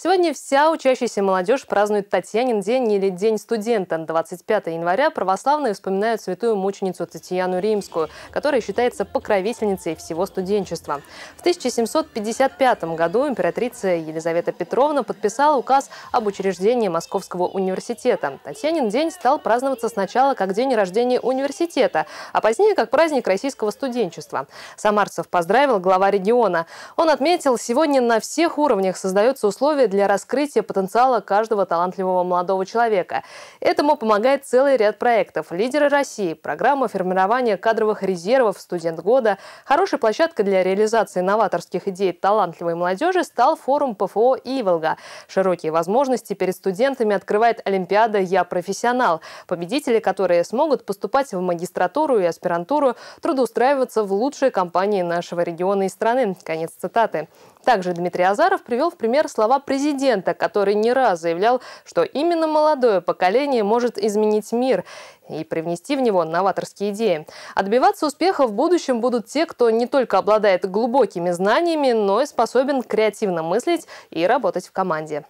Сегодня вся учащаяся молодежь празднует Татьянин день или День студента. 25 января православные вспоминают святую мученицу Татьяну Римскую, которая считается покровительницей всего студенчества. В 1755 году императрица Елизавета Петровна подписала указ об учреждении Московского университета. Татьянин день стал праздноваться сначала как день рождения университета, а позднее как праздник российского студенчества. Самарцев поздравил глава региона. Он отметил, сегодня на всех уровнях создаются условия для раскрытия потенциала каждого талантливого молодого человека. Этому помогает целый ряд проектов. «Лидеры России», программа формирования кадровых резервов «Студент года», хорошая площадка для реализации новаторских идей талантливой молодежи стал форум ПФО «Иволга». Широкие возможности перед студентами открывает Олимпиада «Я профессионал», победители которые смогут поступать в магистратуру и аспирантуру, трудоустраиваться в лучшие компании нашего региона и страны. Конец цитаты. Также Дмитрий Азаров привел в пример слова президента, который не раз заявлял, что именно молодое поколение может изменить мир и привнести в него новаторские идеи. Отбиваться успеха в будущем будут те, кто не только обладает глубокими знаниями, но и способен креативно мыслить и работать в команде.